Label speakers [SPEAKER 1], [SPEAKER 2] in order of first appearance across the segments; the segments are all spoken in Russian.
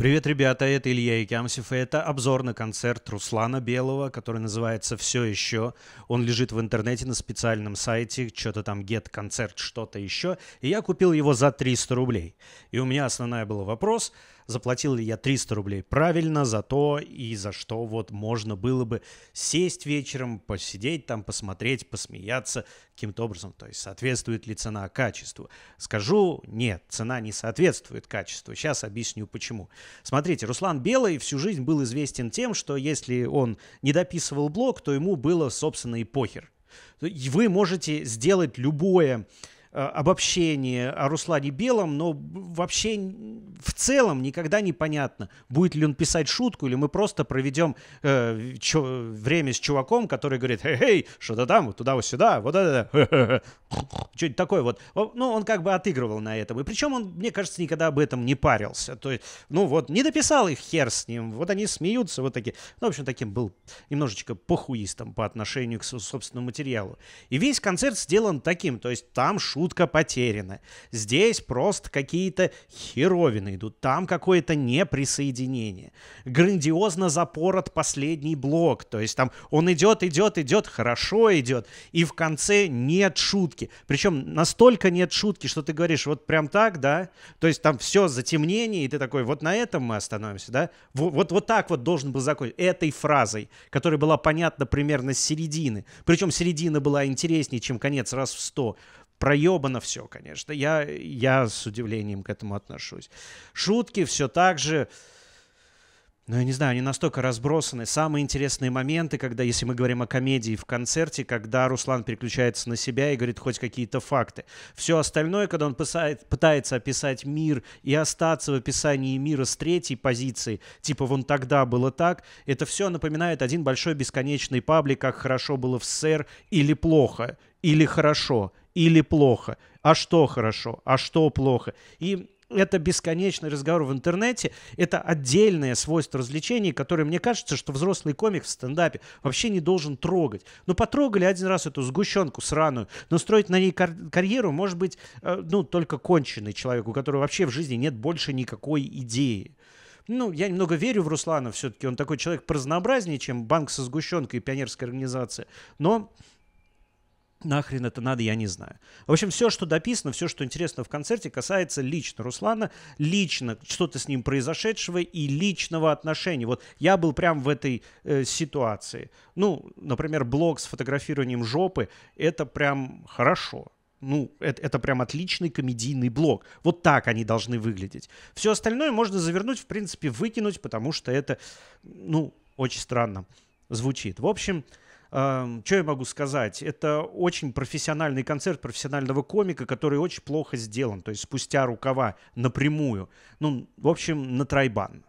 [SPEAKER 1] Привет, ребята, это Илья Якямсев, и это обзор на концерт Руслана Белого, который называется «Все еще». Он лежит в интернете на специальном сайте, что-то там «Get концерт», что-то еще, и я купил его за 300 рублей. И у меня основная была вопрос – заплатил ли я 300 рублей правильно за то и за что вот можно было бы сесть вечером, посидеть там, посмотреть, посмеяться каким-то образом. То есть соответствует ли цена качеству? Скажу, нет, цена не соответствует качеству. Сейчас объясню почему. Смотрите, Руслан Белый всю жизнь был известен тем, что если он не дописывал блог, то ему было, собственно, и похер. Вы можете сделать любое Э, обобщение о Руслане Белом, но вообще в целом никогда не понятно, будет ли он писать шутку, или мы просто проведем э, чё, время с чуваком, который говорит, эй, что-то там, туда-сюда, вот это, что-нибудь такое вот. Ну, он как бы отыгрывал на этом. И причем он, мне кажется, никогда об этом не парился. То есть, ну вот, не дописал их хер с ним, вот они смеются, вот такие. Ну, в общем, таким был немножечко похуистом по отношению к собственному материалу. И весь концерт сделан таким, то есть там шутка шутка потеряна. Здесь просто какие-то херовины идут, там какое-то неприсоединение. Грандиозно запорот последний блок, то есть там он идет, идет, идет, хорошо идет, и в конце нет шутки. Причем настолько нет шутки, что ты говоришь, вот прям так, да? То есть там все затемнение, и ты такой, вот на этом мы остановимся, да? Вот, вот, вот так вот должен был закончить. Этой фразой, которая была понятна примерно с середины. Причем середина была интереснее, чем конец раз в сто проебано все, конечно. Я, я с удивлением к этому отношусь. Шутки все так же... Ну, я не знаю, они настолько разбросаны. Самые интересные моменты, когда, если мы говорим о комедии в концерте, когда Руслан переключается на себя и говорит хоть какие-то факты. Все остальное, когда он писает, пытается описать мир и остаться в описании мира с третьей позиции, типа вон тогда было так, это все напоминает один большой бесконечный паблик, как хорошо было в СССР или плохо, или хорошо или плохо, а что хорошо, а что плохо. И это бесконечный разговор в интернете, это отдельное свойство развлечений, которое, мне кажется, что взрослый комик в стендапе вообще не должен трогать. Но ну, потрогали один раз эту сгущенку сраную, но строить на ней кар- карьеру может быть, э, ну, только конченый человек, у которого вообще в жизни нет больше никакой идеи. Ну, я немного верю в Руслана все-таки, он такой человек разнообразнее, чем банк со сгущенкой и пионерская организация, но Нахрен это надо, я не знаю. В общем, все, что дописано, все, что интересно в концерте, касается лично Руслана, лично что-то с ним произошедшего и личного отношения. Вот я был прям в этой э, ситуации. Ну, например, блог с фотографированием жопы, это прям хорошо. Ну, это, это прям отличный комедийный блог. Вот так они должны выглядеть. Все остальное можно завернуть, в принципе, выкинуть, потому что это, ну, очень странно звучит. В общем, Эм, что я могу сказать? Это очень профессиональный концерт профессионального комика, который очень плохо сделан, то есть спустя рукава напрямую. Ну, в общем, на тройбан.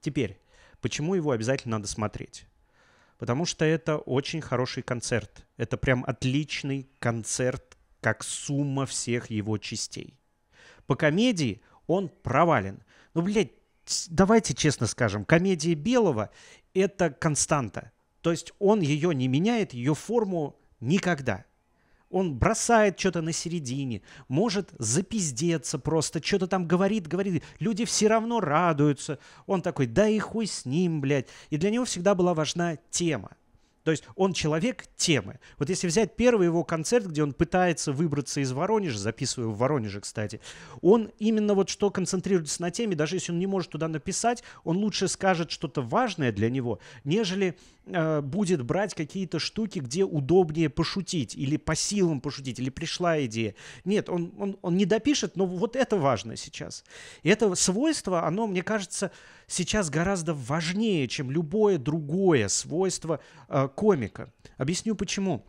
[SPEAKER 1] Теперь, почему его обязательно надо смотреть? Потому что это очень хороший концерт. Это прям отличный концерт, как сумма всех его частей. По комедии он провален. Ну, блядь, давайте честно скажем, комедии Белого – это константа. То есть он ее не меняет, ее форму никогда. Он бросает что-то на середине, может запиздеться просто, что-то там говорит, говорит. Люди все равно радуются. Он такой, да и хуй с ним, блядь. И для него всегда была важна тема. То есть он человек темы. Вот если взять первый его концерт, где он пытается выбраться из Воронежа, записываю в Воронеже, кстати, он именно вот что концентрируется на теме, даже если он не может туда написать, он лучше скажет что-то важное для него, нежели э, будет брать какие-то штуки, где удобнее пошутить или по силам пошутить, или пришла идея. Нет, он, он, он не допишет, но вот это важно сейчас. И это свойство, оно, мне кажется, сейчас гораздо важнее, чем любое другое свойство э, комика. Объясню почему.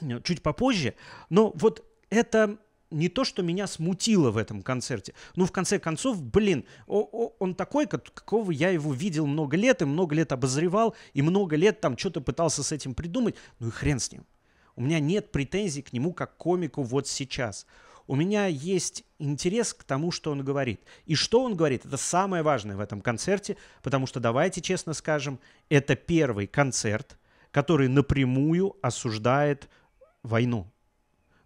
[SPEAKER 1] Э, чуть попозже. Но вот это не то, что меня смутило в этом концерте. Ну, в конце концов, блин, он такой, как, какого я его видел много лет, и много лет обозревал, и много лет там что-то пытался с этим придумать. Ну и хрен с ним. У меня нет претензий к нему как комику вот сейчас у меня есть интерес к тому, что он говорит. И что он говорит, это самое важное в этом концерте, потому что, давайте честно скажем, это первый концерт, который напрямую осуждает войну.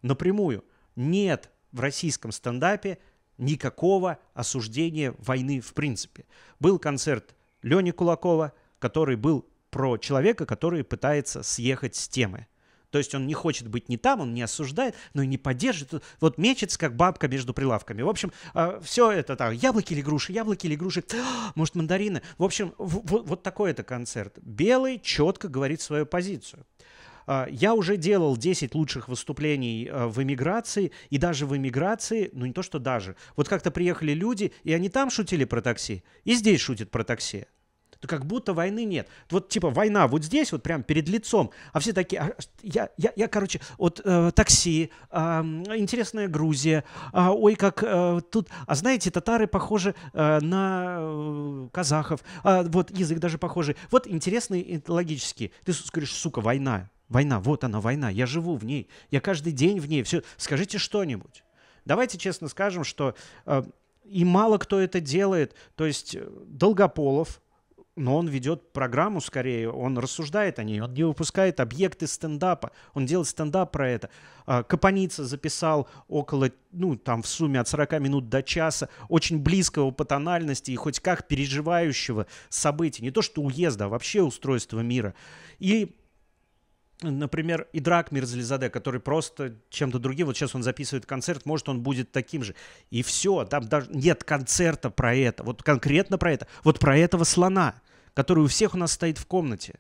[SPEAKER 1] Напрямую. Нет в российском стендапе никакого осуждения войны в принципе. Был концерт Лени Кулакова, который был про человека, который пытается съехать с темы. То есть он не хочет быть не там, он не осуждает, но и не поддерживает. Вот мечется, как бабка между прилавками. В общем, а, все это так. Яблоки или груши, яблоки или груши. Может, мандарины. В общем, вот, вот такой это концерт. Белый четко говорит свою позицию. А, Я уже делал 10 лучших выступлений а, в эмиграции, и даже в эмиграции, ну не то что даже, вот как-то приехали люди, и они там шутили про такси, и здесь шутят про такси то как будто войны нет. Вот типа война вот здесь, вот прям перед лицом, а все такие, а, я, я, я, короче, вот э, такси, э, интересная Грузия, э, ой, как э, тут, а знаете, татары похожи э, на э, казахов, э, вот язык даже похожий. Вот интересные этологические. Ты скажешь, сука, война, война, вот она война, я живу в ней, я каждый день в ней, все, скажите что-нибудь. Давайте честно скажем, что э, и мало кто это делает. То есть э, Долгополов, но он ведет программу скорее, он рассуждает о ней, он не выпускает объекты стендапа, он делает стендап про это. А, Капаница записал около, ну, там в сумме от 40 минут до часа, очень близкого по тональности и хоть как переживающего события, не то что уезда, а вообще устройства мира. И например, и Драк Мирзализаде, который просто чем-то другим, вот сейчас он записывает концерт, может, он будет таким же. И все, там даже нет концерта про это, вот конкретно про это, вот про этого слона который у всех у нас стоит в комнате.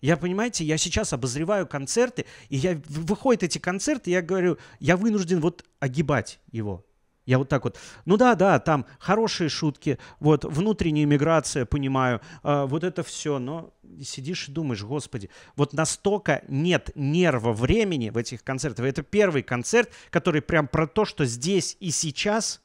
[SPEAKER 1] Я, понимаете, я сейчас обозреваю концерты, и я, выходят эти концерты, я говорю, я вынужден вот огибать его. Я вот так вот, ну да, да, там хорошие шутки, вот внутренняя миграция, понимаю, э, вот это все, но сидишь и думаешь, господи, вот настолько нет нерва времени в этих концертах. Это первый концерт, который прям про то, что здесь и сейчас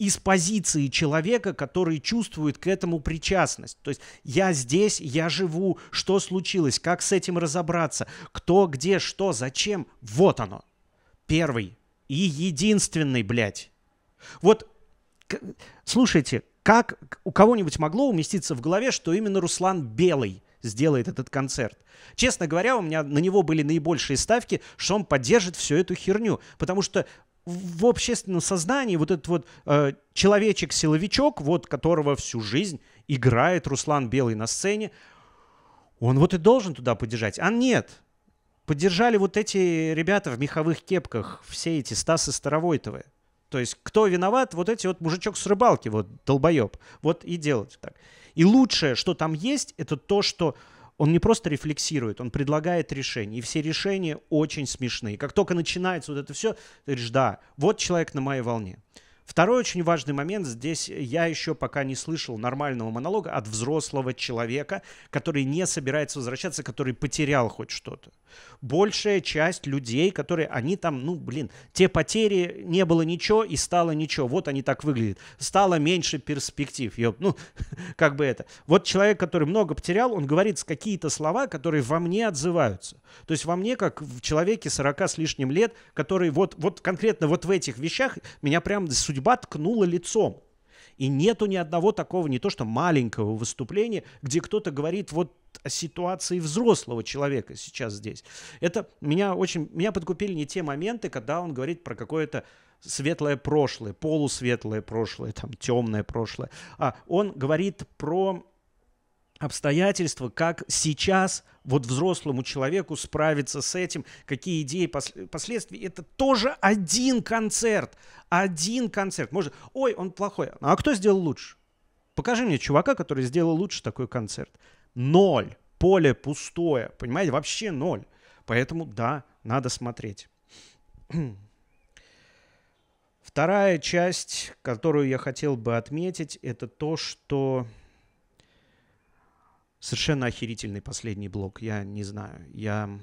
[SPEAKER 1] из позиции человека, который чувствует к этому причастность. То есть я здесь, я живу, что случилось, как с этим разобраться, кто, где, что, зачем. Вот оно. Первый и единственный, блядь. Вот, слушайте, как у кого-нибудь могло уместиться в голове, что именно Руслан Белый сделает этот концерт. Честно говоря, у меня на него были наибольшие ставки, что он поддержит всю эту херню. Потому что в общественном сознании вот этот вот э, человечек-силовичок, вот которого всю жизнь играет Руслан Белый на сцене, он вот и должен туда поддержать. А нет, поддержали вот эти ребята в меховых кепках, все эти Стасы Старовойтовы. То есть кто виноват? Вот эти вот мужичок с рыбалки, вот долбоеб. Вот и делать так. И лучшее, что там есть, это то, что он не просто рефлексирует, он предлагает решения, И все решения очень смешные. Как только начинается вот это все, ты говоришь, да, вот человек на моей волне. Второй очень важный момент здесь я еще пока не слышал нормального монолога от взрослого человека, который не собирается возвращаться, который потерял хоть что-то. Большая часть людей, которые они там, ну блин, те потери не было ничего и стало ничего. Вот они так выглядят. Стало меньше перспектив. Ёп. Ну, как бы это. Вот человек, который много потерял, он говорит какие-то слова, которые во мне отзываются. То есть во мне, как в человеке 40 с лишним лет, который вот, вот конкретно вот в этих вещах меня прям судьба судьба ткнула лицом. И нету ни одного такого, не то что маленького выступления, где кто-то говорит вот о ситуации взрослого человека сейчас здесь. Это меня очень, меня подкупили не те моменты, когда он говорит про какое-то светлое прошлое, полусветлое прошлое, там темное прошлое. А он говорит про обстоятельства, как сейчас вот взрослому человеку справиться с этим, какие идеи, последствия. Это тоже один концерт. Один концерт. Может, ой, он плохой. Ну, а кто сделал лучше? Покажи мне чувака, который сделал лучше такой концерт. Ноль. Поле пустое. Понимаете, вообще ноль. Поэтому, да, надо смотреть. Вторая часть, которую я хотел бы отметить, это то, что совершенно охерительный последний блок. Я не знаю. Я,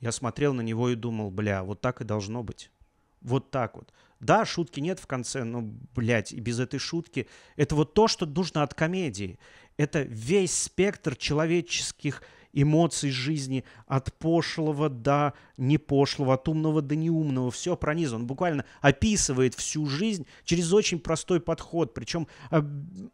[SPEAKER 1] я смотрел на него и думал, бля, вот так и должно быть. Вот так вот. Да, шутки нет в конце, но, блядь, и без этой шутки. Это вот то, что нужно от комедии. Это весь спектр человеческих эмоций жизни, от пошлого до непошлого, от умного до неумного. Все пронизано. Он буквально описывает всю жизнь через очень простой подход. Причем, э,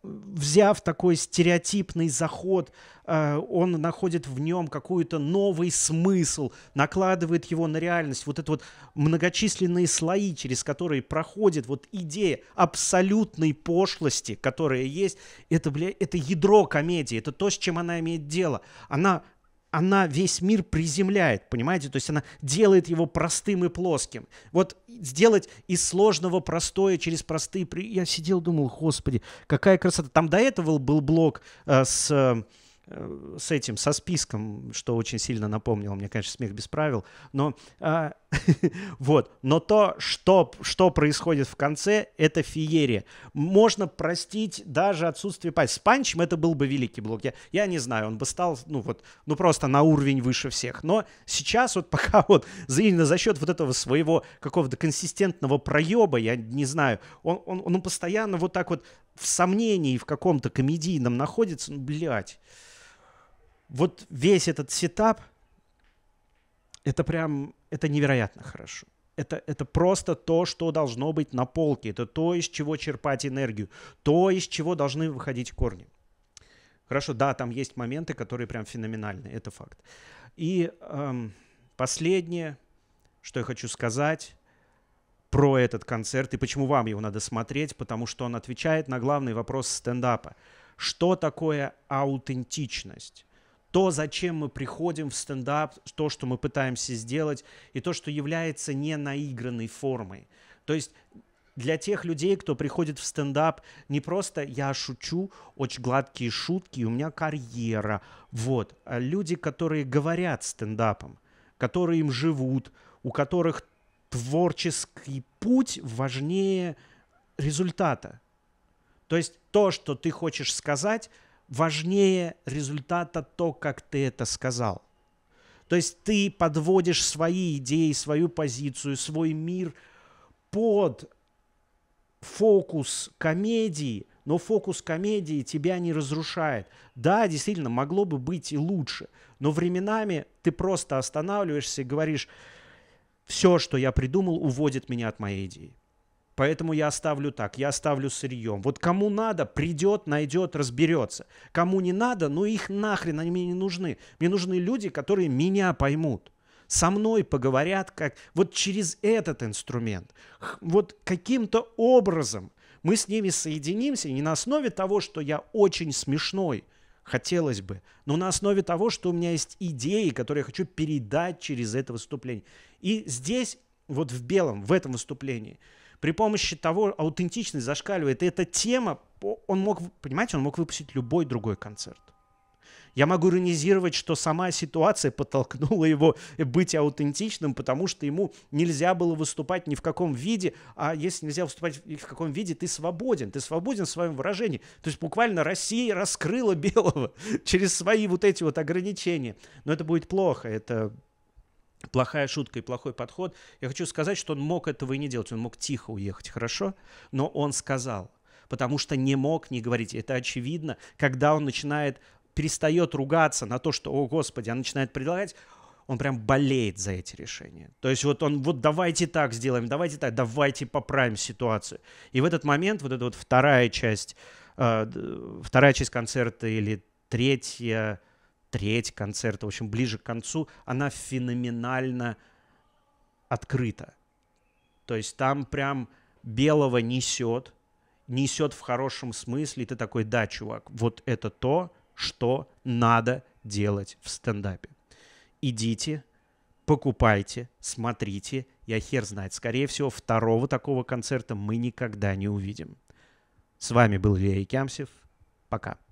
[SPEAKER 1] взяв такой стереотипный заход, э, он находит в нем какой-то новый смысл, накладывает его на реальность. Вот это вот многочисленные слои, через которые проходит вот идея абсолютной пошлости, которая есть, это, бля, это ядро комедии, это то, с чем она имеет дело. Она она весь мир приземляет, понимаете? То есть она делает его простым и плоским. Вот сделать из сложного простое через простые... При... Я сидел, думал, господи, какая красота. Там до этого был блок э, с... Э, с этим, со списком, что очень сильно напомнило мне, конечно, смех без правил, но э, вот. Но то, что, что происходит в конце, это феерия. Можно простить даже отсутствие пальцев. С панчем это был бы великий блок. Я, я не знаю, он бы стал, ну вот, ну просто на уровень выше всех. Но сейчас вот пока вот именно за счет вот этого своего какого-то консистентного проеба, я не знаю, он, он, он постоянно вот так вот в сомнении в каком-то комедийном находится. Ну, блядь. Вот весь этот сетап, это прям, это невероятно хорошо. Это, это просто то, что должно быть на полке. Это то, из чего черпать энергию. То, из чего должны выходить корни. Хорошо, да, там есть моменты, которые прям феноменальны. Это факт. И эм, последнее, что я хочу сказать про этот концерт и почему вам его надо смотреть, потому что он отвечает на главный вопрос стендапа. Что такое аутентичность? то, зачем мы приходим в стендап, то, что мы пытаемся сделать, и то, что является не наигранной формой. То есть для тех людей, кто приходит в стендап, не просто я шучу, очень гладкие шутки, у меня карьера, вот. А люди, которые говорят стендапом, которые им живут, у которых творческий путь важнее результата. То есть то, что ты хочешь сказать, важнее результата то, как ты это сказал. То есть ты подводишь свои идеи, свою позицию, свой мир под фокус комедии, но фокус комедии тебя не разрушает. Да, действительно, могло бы быть и лучше, но временами ты просто останавливаешься и говоришь, все, что я придумал, уводит меня от моей идеи. Поэтому я оставлю так, я оставлю сырьем. Вот кому надо, придет, найдет, разберется. Кому не надо, ну их нахрен, они мне не нужны. Мне нужны люди, которые меня поймут со мной поговорят, как вот через этот инструмент, вот каким-то образом мы с ними соединимся не на основе того, что я очень смешной, хотелось бы, но на основе того, что у меня есть идеи, которые я хочу передать через это выступление. И здесь, вот в белом, в этом выступлении – при помощи того аутентичность зашкаливает. И эта тема, он мог, понимаете, он мог выпустить любой другой концерт. Я могу иронизировать, что сама ситуация подтолкнула его быть аутентичным, потому что ему нельзя было выступать ни в каком виде, а если нельзя выступать ни в каком виде, ты свободен, ты свободен в своем выражении. То есть буквально Россия раскрыла белого через свои вот эти вот ограничения. Но это будет плохо, это плохая шутка и плохой подход. Я хочу сказать, что он мог этого и не делать. Он мог тихо уехать, хорошо? Но он сказал, потому что не мог не говорить. Это очевидно, когда он начинает, перестает ругаться на то, что, о, Господи, он начинает предлагать, он прям болеет за эти решения. То есть вот он, вот давайте так сделаем, давайте так, давайте поправим ситуацию. И в этот момент вот эта вот вторая часть, э, вторая часть концерта или третья, треть концерта, в общем, ближе к концу, она феноменально открыта. То есть там прям белого несет, несет в хорошем смысле, и ты такой, да, чувак, вот это то, что надо делать в стендапе. Идите, покупайте, смотрите, я хер знает. Скорее всего, второго такого концерта мы никогда не увидим. С вами был Илья Якямсев. Пока.